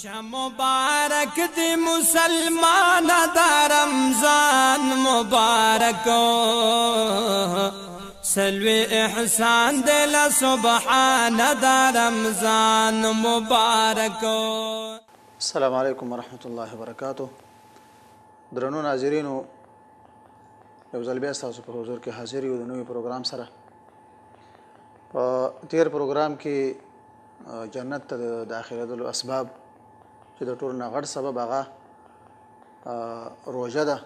مبارک دی مسلمان دا رمضان مبارک سلوی احسان دل سبحان دا رمضان مبارک السلام علیکم ورحمت الله وبرکاتو درنو ناظرینو یو ځل بیا تاسو په حضور کې حاضر یو د نوې پروګرام سره په تیر پروګرام کې جنت ته د داخله د اسباب چې د ټولو نه غټ سبب هغه روژه ده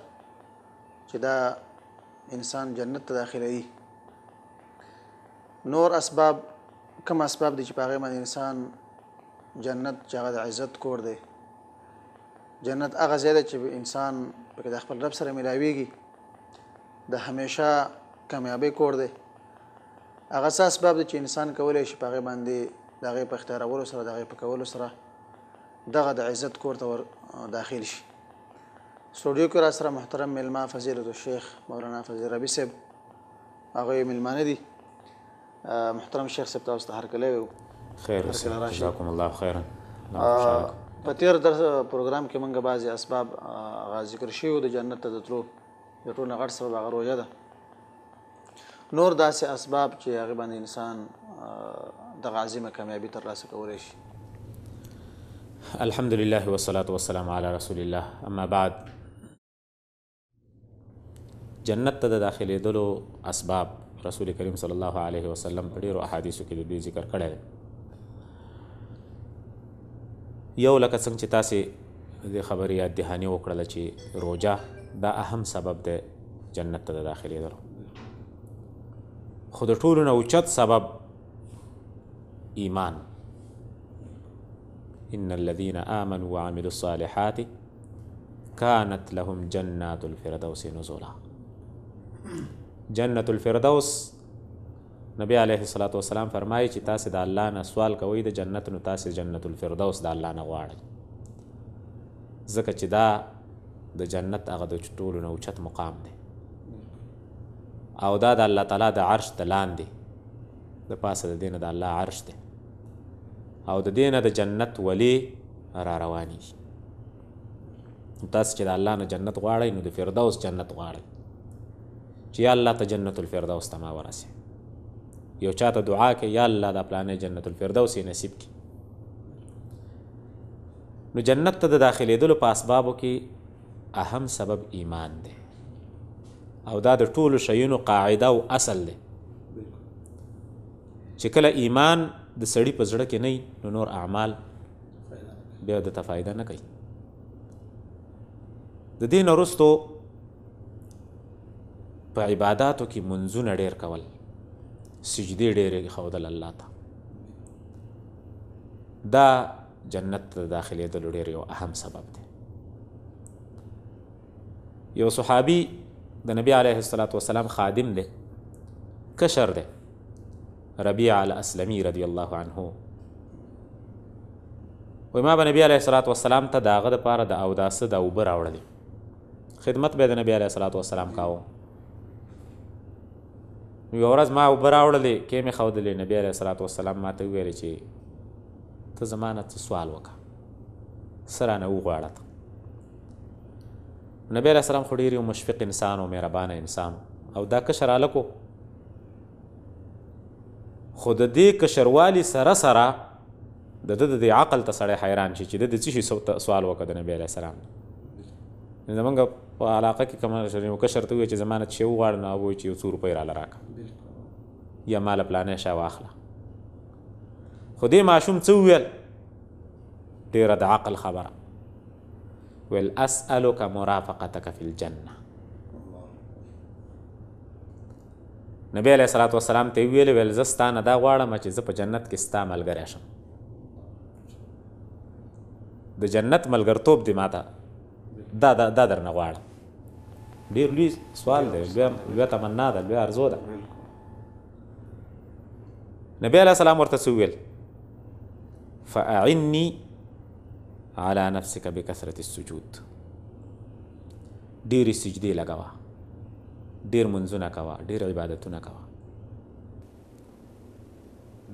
چې دا انسان جنت ته داخلوي نور اسباب کم اسباب دي چې په هغې باندې انسان جنت چې هغه د عزت کور دی جنت هغه ځای دی چې انسان پکې د خپل رب سره میلاویږي د همیشه کامیابۍ کور دی هغه څه اسباب دي چې انسان کولی شي په هغې باندې د هغې په اختیارولو سره د هغې په کولو سره دغه د عزت کور ته داخل شي سټوډیو کې را سره محترم ملما فضیلت الشیخ مولانا فضیل ربی صاحب هغه ملمانه دي محترم شیخ صاحب تاسو ته هر کله خیر جزاكم الله خیرا په تیر درس پروګرام کې مونږه بعضی اسباب غا ذکر شیو د جنت ته تلو د ټول غړ سبب هغه روزه ده نور داسې اسباب چې هغه باندې انسان د غازی مکامیابی تر لاسه کولای شي الحمد لله والصلاة والسلام على رسول الله اما بعد جنت ته د داخلېدلو اسباب رسول کریم صلی الله علیه وسلم په ډېرو احادیثو کې د دوی ذکر کړی دی یو لکه څنګه چې تاسې د خبرې یاد دهاني وکړله چې روجه دا اهم سبب دی جنت ته د داخلېدلو خو د ټولو نه اوچت سبب ایمان إن الذين آمنوا وعملوا الصالحات كانت لهم جنات الفردوس نزلا جنة الفردوس نبي عليه الصلاة والسلام فرمایي چې تاسو د الله نه سوال کوئ د جنت نو تاسو جنة الفردوس د الله نه غواړئ ځکه چې دا د جنت هغه د ټولو نه اوچت مقام دی او دا د الله تعالی د عرش د لاندې د پاسه د دینه د الله عرش دی او د دینه د جنت ولی را رواني تاسو چې د الله نه جنت غواړئ نو د فردوس جنت غواړئ چې یا الله ته جنت الفردوس ته ما ورسه یو چاته دعا کوي یا الله دا پلانې جنت الفردوس یې نصیب کی نو جنت ته د داخلېدلو په اسبابو کې اهم سبب ایمان دی او دا د ټولو شیونو قاعده او اصل دی چې کله ایمان د سړي په زړه کې نه نو نور اعمال بیا د تفایده نه کوي د دین وروستو په عباداتو کې منځونه ډیر کول سجدي ډیر خودل الله ته دا جنت ته داخلېدلو ډېر یو اهم سبب دی یو صحابي د نبی علیه الصلاة والسلام خادم دی کشر دی ربیع الاسلمی رضی الله عنه وای ما به نبی علیه الصلاۃ والسلام ته داغه د پاره د اوداسه د اوبه راوړلې خدمت به د نبی علیه الصلاۃ والسلام کاوه نو یو ورځ ما اوبه راوړلې کې مې خودلې نبی علیه الصلاۃ والسلام ماته ویل چې ته زمانه څه سوال وکړه سره نه وغواړه نبی علیه السلام خو ډېر مشفق انسان او مهربانه انسان او دا کشر الکو خو د دې کشروالي سره سره د د د عقل ته سړی حیران شي چې د د څه شي سوال وکړ د نبی علیه السلام زمونږ په علاقه کې کوم شری یو کشر ته وی چې زمانه چې وغواړ نه وای چې یو څو روپۍ راله راکړه یا مال پلانې شا واخله خو دې ماشوم څه وویل ډېره د عقل خبره ویل اسألک مرافقتک فی الجنه نبی علیہ صلات والسلام ته ویل ویل زستانه دا غواړم چې زه په جنت کې ستا ملګری شم د جنت ملګرتوب دی ماته دا دا دا درنه غواړم ډېر لوی سوال دی لویه تمنا ده لویه ارزو ده نبی علیہ السلام ورته ویل فاعنی على نفسك بكثره السجود ډېرې سجدې لګوه ډیر منځونه کوه ډیر عبادتونه کوه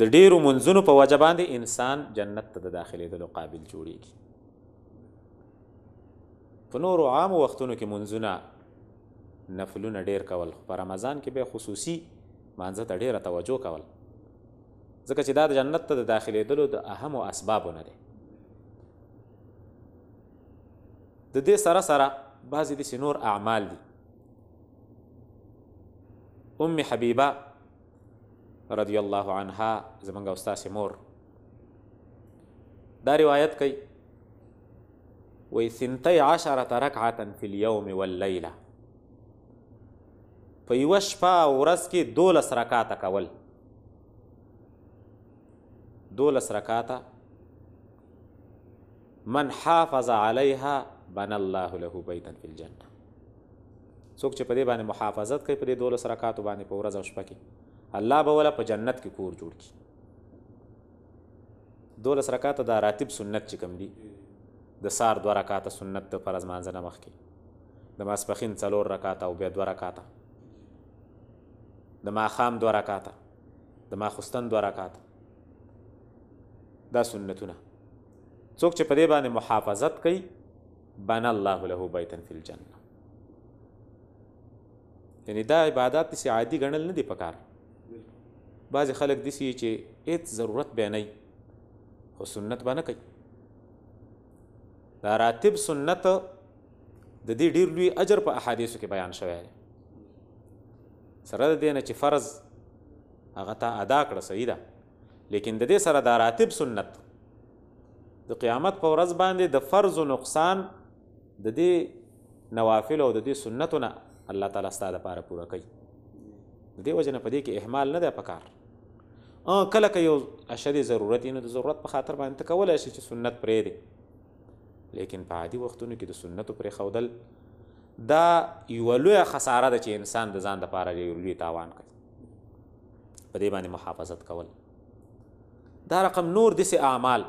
د ډیرو منځونو په وجه باندې انسان جنت ته د داخلېدلو قابل جوړیږي په نورو عامو وختونو کې منځونه نفلونه ډیر کول په رمضان کې به خصوصي مانځه ته ډیره توجه کول ځکه چې دا د جنت ته د داخلېدلو د اهمو اسبابو نه دی د دې سره سره بعضې داسې نور اعمال دي أم حبيبة رضي الله عنها زمان أستاذ سمور دا روايت كي وثنتي عشرة ركعة في اليوم والليلة فيوش یوه ورسكي او ورځ کې دولس رکاته کول من حافظ عليها بنى الله له بيتا في الجنه څوک چې په دې باندې محافظت کوي په دې دولس رکعاتو باندې په ورځ او شپه کې الله به ولا په جنت کې کور جوړ کړي دولس رکعاته دا راتب سنت چې کوم دي د سار دوه رکعاته سنت د فرض مانځه نه مخکې د ماسپخین څلور رکعاته او بیا دوه رکعاته د ماښام دوه رکعاته د ماخوستن دوه رکعاته دا سنتونه څوک چې په دې باندې محافظت کوي بنا الله له بیتن فی الجنه یعنی دا عبادت داسې عادي ګڼل نه دي پکار بعضې خلک داسې چې هېڅ ضرورت بیانوي خو سنت به نه کوي دا راتب سنت د دې ډیر لوی اجر په احادیثو کې بیان شوی دی سره د دې نه چې فرض هغه ته ادا کړه صحیح ده لیکن د دې سره دا راتب سنت د قیامت په ورځ باندې د فرض و نقصان د دې نوافل او د دې سنتو نه الله تعالی ستاسو لپاره پوره کوي د دې وجه نه په دې کې اهمال نه دی پکار ا کله که یو اشدي ضرورت نه د ضرورت په خاطر باندې کولای شي چې سنت پرې دی لیکن په عادي وختونو کې د سنتو پرې خودل دا یو لوی خساره ده چې انسان د ځان لپاره یو لوی تاوان کوي په دې باندې محافظت کول دا رقم نور دسې اعمال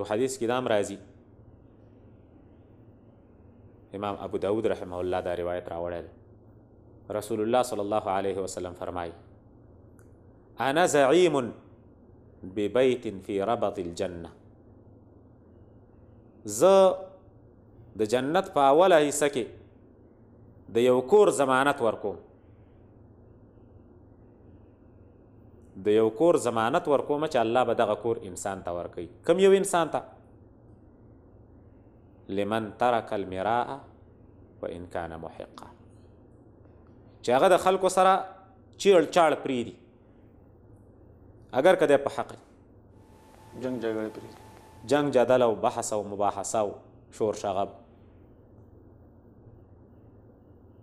یو حدیث کې دام راځي امام ابو داود رحمه الله دا روایت راوړل رسول الله صلی الله علیه وسلم فرمای انا زعیم ببیت فی ربط الجنه ز د جنت په اوله حصہ کې د یو کور ضمانت ورکوم د یو کور ضمانت ورکوم چې الله به دغه کور انسان ته ورکوي کم یو انسان ته لمن ترک المراء وان کان محقا چې هغه د خلکو سره چیړ چاړ پریدي اگر کده په حق جنگ جګړه پریدي جنگ جدل او بحث او مباحثه او شور شغب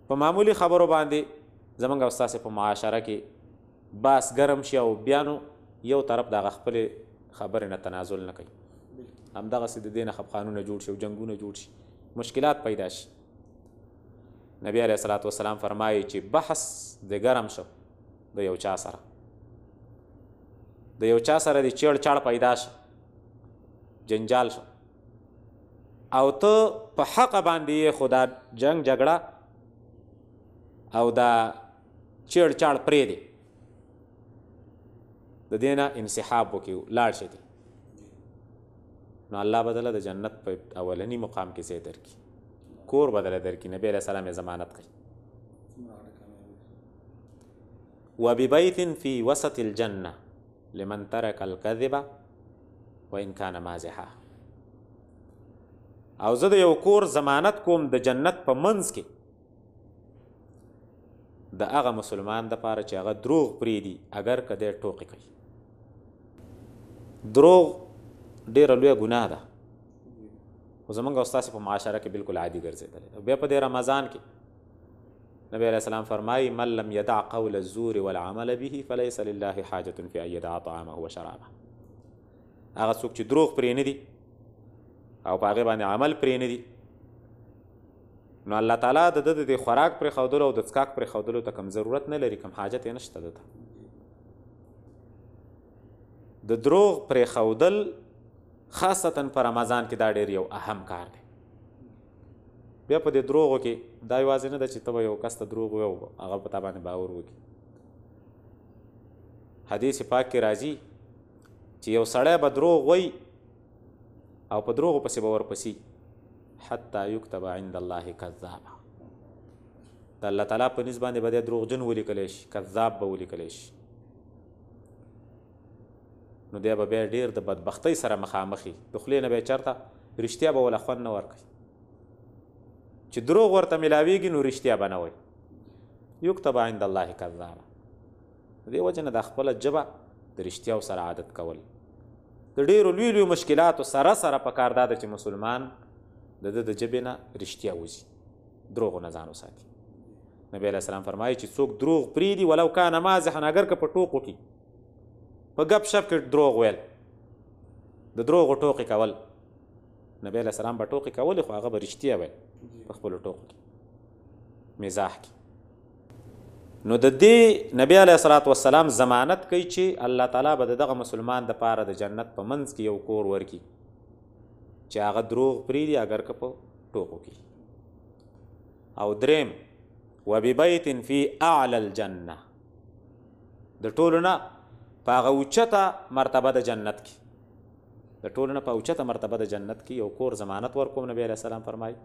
په معمولی خبرو باندې زمونږ استاد په معاشره کې باس ګرم شي او بیانو یو طرف د خپل خبرې نه تنازل نه کوي همدغسې د دې نه خفقانونه جوړ شي او جنګونه جوړ شي مشکلات پیدا شي نبی علیه صلات وسلام فرمایي چې بحث د ګرم شو د یو چا سره د یو چا سره د چیړ چاړ پیدا شو جنجال شو او ته په حق باندې خدا جنگ جګړه او دا چیړ چاړ پرې دی د دې نه انسحاب وکړو لاړ شي نو الله بدله د جنت په اولنی مقام کې ځای درکړي کور بدله درکړي نبی علیه السلام یې ضمانت کړي وببیت فی وسط الجنه لمن ترک الکذب وان کان مازحا او زه د یو کور ضمانت کوم د جنت په منځ کې د هغه مسلمان د پاره چې هغه دروغ پریدي اگر کده ټوقې کوي دروغ ډیره لویه ګناه ده خو زمونږ استاد په معاشره کې بالکل عادي ګرځېدل بیا په دې رمضان کې نبی علیہ السلام فرمایي من لم يدع قول الزور والعمل به فليس لله حاجة في ان يدع طعامه وشرابه هغه څوک چې دروغ پرې نه دي او په هغې باندې عمل پرې نه دي نو الله تعالی د ده د خوراک پرې ښودلو او د څکاک پرې ښودلو ته کوم ضرورت نه لري کوم حاجت یې نشته ده د دروغ پرې ښودل خاصتا په رمضان کې دا ډېر یو اهم کار دی بیا په دې دروغو کې دا یوازې نه ده چې ته به یو کس ته دروغ ووایو هغه په تا باندې باور وکړي حدیث پاک کې راځي چې یو سړی به دروغ وایي او په دروغو پسې به ورپسې حتی یکتب عند الله کذابه د الله تعالی په نسبت باندې به دروغجن ولیکلی شي کذاب به ولیکلی شي نو دی به بیا ډیر د بدبختی سره مخامخي د خولې نه به چرته رښتیا به ولا خوند نه ورکوي چې دروغ ورته ملاویږي نو رښتیا به نه وي یکتب عند الله کذابه د دې وجه نه د خپله ژبه د رښتیاو سره عادت کول د ډیرو لوی لوی مشکلاتو سره سره په کار دا ده چې مسلمان د د د ژبې نه رښتیا وځي دروغو نه ځان وساتي نبی علیه السلام فرمایي چې څوک دروغ پریدي ولو کان مازحا اگر که په ټوکو کې په ګپ شپ کې دروغ ویل د دروغو ټوقې کول نبی علیه السلام به ټوقې کولې خو هغه به رښتیا ویل په خپلو ټوقو کې مزاح کې نو د دې نبی علیه صلات وسلام ضمانت کوي چې الله تعالی به دغه مسلمان د پاره د جنت په منځ کې یو کور ورکی چې هغه دروغ پریدي اگر که په ټوقو کې او دریم وببیت فی اعلی الجنه د ټولو نه په هغه اوچته مرتبه د جنت کې د ټولو نه په اوچته مرتبه د جنت کې یو کور ضمانت ورکوم نبی علیه السلام فرمایي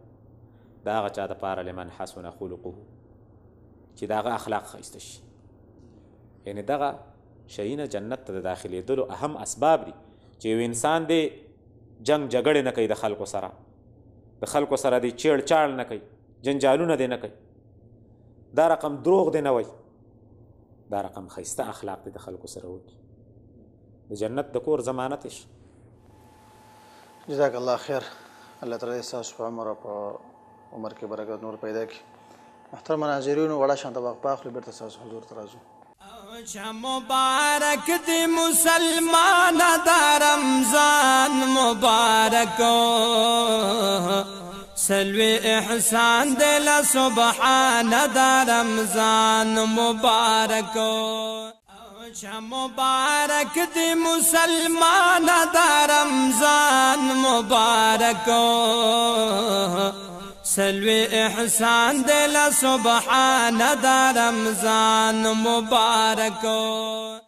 د هغه چا دپاره لمن حسن خلقه چې د هغه اخلاق ښایسته شي یعنی دغه شی نه جنت ته د داخلېدلو اهم اسباب دي چې یو انسان دی جنگ جګړې نه کوي د خلکو سره د خلکو سره دی چیړ چاړ نه کوي جنجالونه دی نه کوي دا رقم دروغ دی نه وایي دا رقم خیسته اخلاق دې د خلکو سره وکړي د جنت د کور ضمانت شي جزاک الله خیر الله تعالی ستاسو په عمر په عمر کې برکت نور پیدا کړي محترم ناظرینو وړه شانت وخت پاخلو بیرته تاسو حضور ته راځو چه مبارک دی مسلمان دا رمضان مبارک سلوی احسان دل سبحان دا رمضان مبارک اوچا مبارک دی مسلمان دا رمضان مبارک سلوی احسان دل سبحان دا رمضان مبارک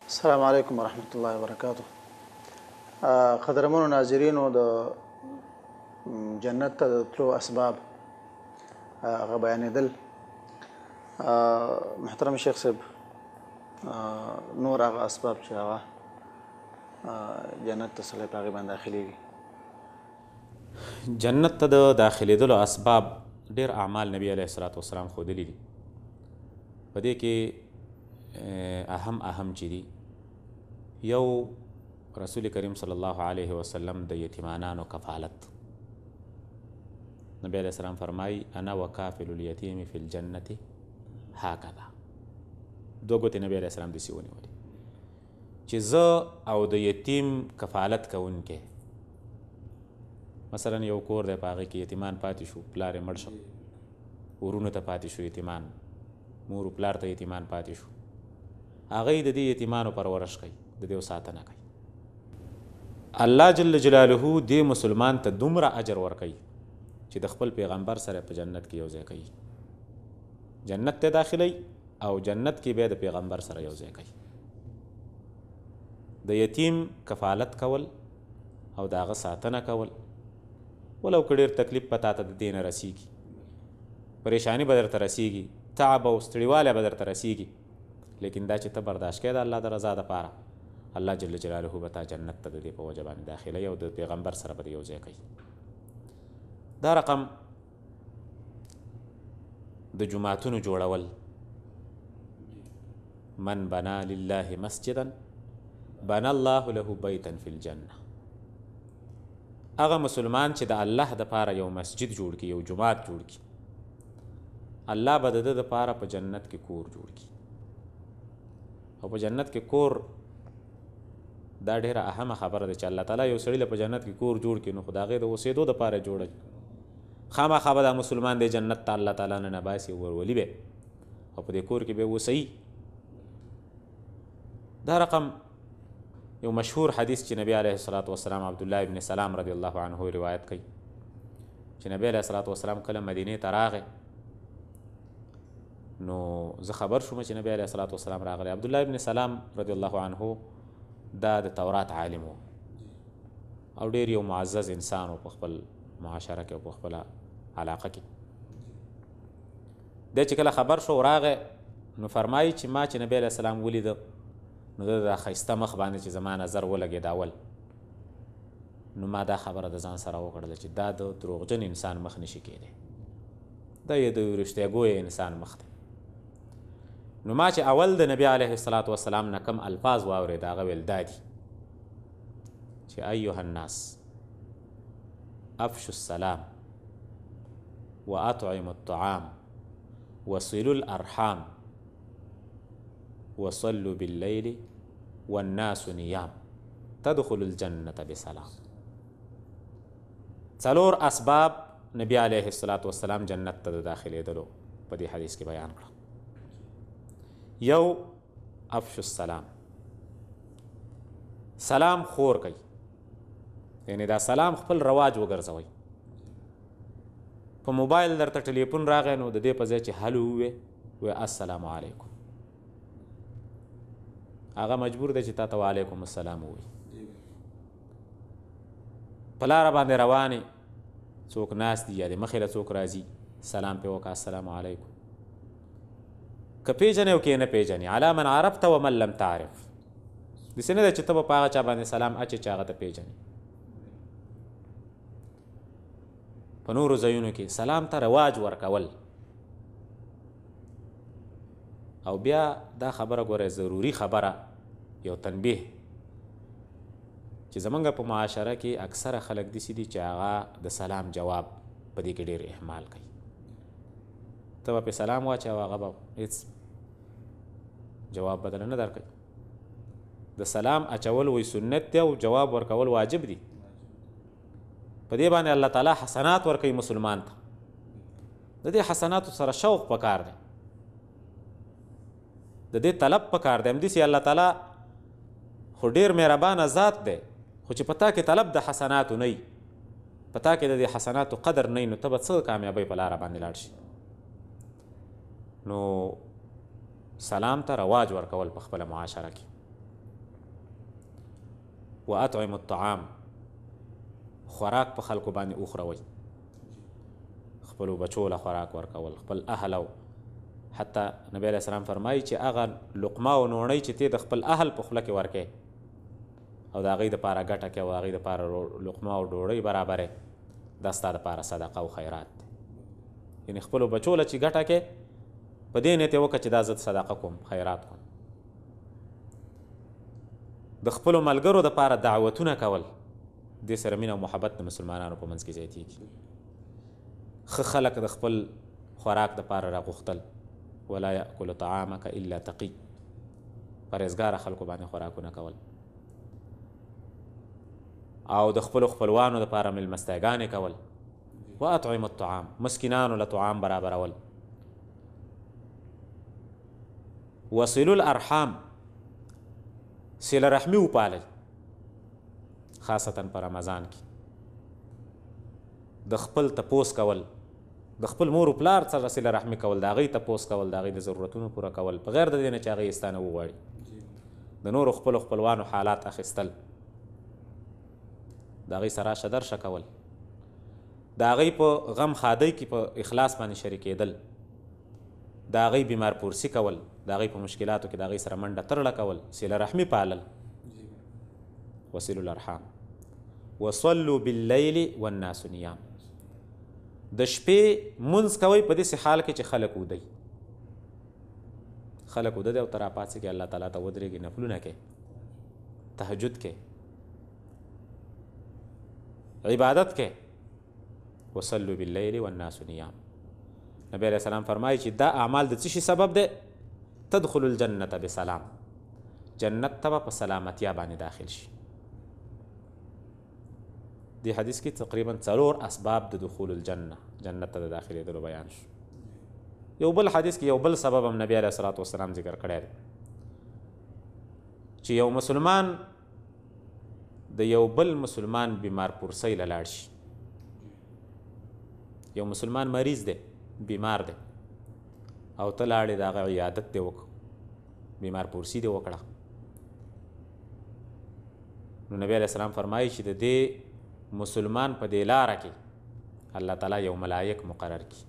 السلام علیکم ورحمت الله وبرکاته قدرمنو ناظرینو د جنت ته د تلو اسباب هغه بیانېدل محترم شیخ صاحب نور هغه اسباب چې هغه جنت ته سړی په هغې باندې داخلیږي جنت ته د داخلېدلو اسباب ډېر اعمال نبی علیه الصلات وسلام ښودلي دي په دې کې اهم اهم چې دي یو رسول کریم صلی الله علیه وسلم د یتیمانانو کفالت نبی علیہ السلام فرمایی انا و کافل الیتیم فی الجنت هکذا دو ګوتې نبی علیہ السلام دسې ونیولې چې زه او د یتیم کفالت کوونکی مثلا یو کور دی په هغې کې یتیمان پاتې شو پلار یې مړ شو ورونو ته پاتې شو یتیمان مور و پلار ته یتیمان پاتې شو هغې د دې یتیمانو پرورش کوي د دې ساتنه کوي الله جل جلاله دې مسلمان ته دومره اجر ورکوي چې د خپل پیغمبر سره په جنت کې یو ځای کوي جنت ته داخلي او جنت کې به د پیغمبر سره یو ځای کوي د یتیم کفالت کول او د هغه ساتنه کول ولو که ډېر تکلیف په تا ته د دې نه رسیږي پریشانی به درته رسیږي تعب او ستړیوالی به درته رسیږي لیکن دا چې ته برداشت کوې د الله د رضا دپاره الله جل جلاله به تا جنت ته د دې په وجه باندې داخلی او د پیغمبر سره به یو ځای کوي دا رقم د جماعتونو جوړول من بنا لله مسجدا بنا الله له بیتا فی الجنه هغه مسلمان چې د الله د پاره یو مسجد جوړ کی یو جماعت جوړ کی الله به د د پاره په جنت کې کور جوړ کی او په جنت کې کور دا ډیره اهمه خبره ده چې الله تعالی یو سړی له په جنت کې کور جوړ کړي نو خدای د اوسېدو د پاره جوړ خامخا به دا مسلمان دی جنت ته الله تعالی نه باسي ورولي به او په دې کور کې به وسعي دا رقم یو مشهور حدیث چې نبی علیه الصلاة والسلام عبدالله ابن سلام رضی الله عنه روایت کوي چې نبی علیه الصلاة والسلام کله مدینې ته راغی نو زه خبر شوم چې نبی علیه الصلاة والسلام راغلی عبدالله ابن سلام رضی الله عنه دا د تورات عالم و او ډیر یو معزز انسان و په خپل معاشره کې په خپل علاقه کې د چې کله خبر شو راغې نو فرمایي چې ما چې نبی له سلام ولید نو د خیسته مخ باندې چې زما نظر ولګید اول نو ما دا خبره د ځان سره وکړل چې دا د دروغجن انسان مخ نشي کېدی دا یې د ورشتګوې انسان مخ دی نو ما چې اول د نبی علیه الصلاۃ والسلام نه کم الفاظ واورید هغه ویل دادي چې ایها الناس أفشوا السلام وأطعموا الطعام وصلوا الأرحام وصلوا بالليل والناس نيام تدخل الجنة بسلام سلور أسباب نبي عليه الصلاة والسلام جنة داخل يدلو بدي حديث كي بيان يو أفشو السلام سلام خور كي یعنی دا سلام خپل رواج وګرځوئ په موبایل درته ټلیفون راغی نو د دې په ځای چې هلو ووې وی السلام علیکم هغه مجبور دی چې تا ته وعلیکم السلام ووایي په لاره باندې روانې څوک ناست دي یا د مخې له څوک راځي سلام پې وکړه السلام علیکم که پیژنې او که نه پیژنې علا من عرفته ومن لم تعرف داسې نه دی چې ته به په هغه چا باندې سلام اچې چې هغه ته پیژنې په نورو ځایونو کې سلام ته رواج ورکول او بیا دا خبره ګوره ضروری خبره یو تنبیه چې زمونږ په معاشره کې اکثره خلک داسې دي چې هغه د سلام جواب په دې کې ډېر احمال کوي ته به پې سلام واچوه هغه به هېڅ جواب بدله نه درکوي د سلام اچول وی سنت دی او جواب ورکول واجب دی په دې باندې الله تعالی حسنات ورکوي مسلمان ته د دې حسناتو سره شوق پکار دی د دې طلب پکار دی همداسې الله تعالی خو ډیر مهربانه ذات دی خو چې پتا کې طلب د حسناتو نه پتا کې د دې حسناتو قدر نه نو ته به څه کامیابۍ په لاره باندې لاړ شي نو سلام ته رواج ورکول په خپله معاشره کې واطعم الطعام خوراک په خلکو باندې وخوروئ خپلو بچو له خوراک ورکول خپل اهل او حتی نبی علیه السلام فرمایي چې هغه لقمه او نوڼۍ چې تی د خپل اهل په خوله کې ورکې او د هغې دپاره ګټه کوې او هغې دپاره لقمه او ډوډۍ برابرې دا ستا دپاره صدقه او خیرات دی یعنې خپلو بچو له چې ګټه کې په دې نیت یې وکړه چې دا زه صدقه کوم خیرات کوم د خپلو ملګرو دپاره دعوتونه کول دې سره مینه او محبت د مسلمانانو په منځ کې زیاتېږي ښه خلک د خپل خوراک دپاره راغوښتل ولا یاکل طعامک الا تقی پرهیزګاره خلکو باندې خوراکونه کول او د خپلو خپلوانو دپاره میلمستیګانې کول و اطعم الطعام مسکینانو له طعام برابرول وصلو الارحام صله رحمي وپالئ خاصتا په رمضان کې د خپل تپوس کول د خپل مور او پلار سره صله رحمي کول د هغې تپوس کول د هغې د ضرورتونو پوره کول په غیر د دې نه چې هغې ستانه وغواړي د نورو خپلو خپلوانو حالات اخیستل د هغې سره راشه درشه کول د هغې په غم خادۍ کې په اخلاص باندې شریکېدل د هغې بیمار پورسي کول د هغې په مشکلاتو کې د هغې سره منډه ترړه کول صله رحمي پالل وسیل الارحام وصلو باللیل والناس نیام د شپې منځ کوئ په داسې حال کې چې خلک ودی خلک وده دی او ته راپاڅې کې الله تعالی ته ودرېږي نفلونه کې تهجد کې عبادت کې وصلو باللیل والناس نیام نبی علیہ السلام فرمایي چې دا اعمال د څه شي سبب دی تدخل الجنه بسلام جنت ته په سلامتیا باندې داخل شي دی حدیث کې تقریبا څلور اسباب د دخول الجنه جنت ته د داخلېدلو بیان شو یو بل حدیث کې یو بل سبب هم نبی علیه صلات وسلام ذکر کړی دی چې یو مسلمان د یو بل مسلمان بیمار پرسۍ له لاړ شي یو مسلمان مریض دی بیمار دی او ته لاړې د هغه عیادت دی وکړه بیمار پرسي دی وکړه نو نبی علیه السلام فرمایي چې د دې مسلمان په دې لاره کې الله تعالی یو ملایک مقرر کی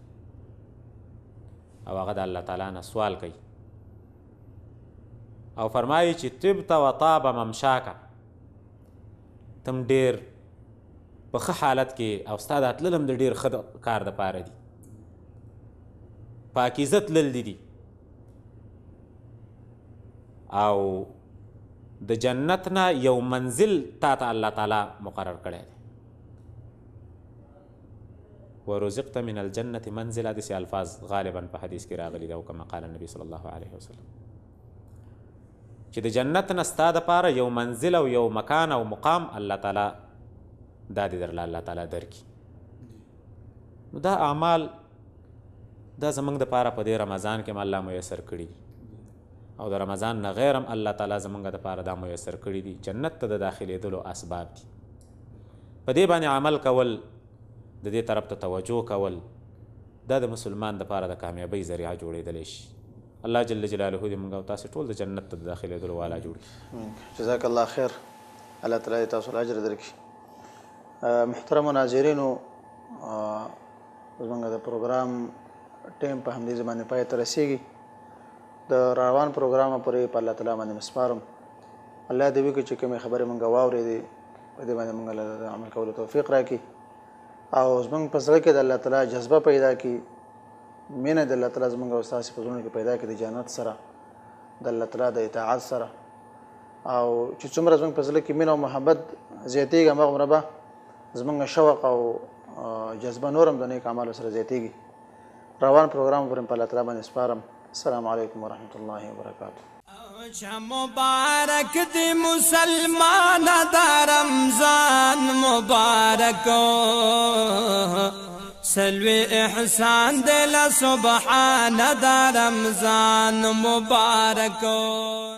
او هغه د الله تعالی نه سوال کوي او فرمایي چې طبت و طاب ممشاکا تم ډیر په ښه حالت کې او ستا د تلل هم د ډیر ښه کار دپاره دي پاکیزه تلل دي, دي او د جنت نه یو منزل تا ته الله تعالی مقرر کړی دی ورزقت من الجنه منزله داسې الفاظ غالبا په حدیث کې راغلي ده او کما قال نبی صلی الله علیه وسلم چې د جنت نه ستا دپاره یو منزل او یو مکان او مقام الله تعالی دا دې درله الله تعالی درکي نو دا اعمال دا زمونږ دپاره په دې رمضان کې م الله میسر کړي او د رمضان نه غیر هم الله تعالی زمونږ دپاره دا میسر کړي دي جنت ته د دا داخلېدلو اسباب دي په دې باندې عمل کول د دې طرف ته توجه کول دا د مسلمان د پاره د کامیابی ذریعہ جوړېدلی شي الله جل جلاله دې موږ او تاسو ټول د جنت ته داخلېدلو والا جوړ جزاک الله خیر الله تعالی تاسو اجر درکړي محترم ناظرینو زمونږ د پروګرام ټیم په همدې زمانه پای ته رسیږي د روان پروګرام پرې په الله تعالی باندې مسپارم الله دې وکړي چې کومه خبره مونږ واورې دي په دې باندې مونږ له عمل کولو توفیق راکړي او زمونږ په زړه کې د الله تعالی جذبه پیدا کی مینه د الله تعالی زمونږ او تاسو په زړه کې پیدا کی د جنت سره د الله تعالی د اطاعت سره او چې څومره زمونږ په زړه کې مینه او محبت زیاتېږي هغه مربه زمونږ شوق او جذبه نورم د نیک اعمالو سره زیاتېږي روان پروګرام ورن په الله تعالی باندې سپارم السلام علیکم ورحمت الله وبرکاته وجه مبارک دی مسلمان دا رمضان مبارکو سلوی احسان دل سبحان دا رمضان مبارکو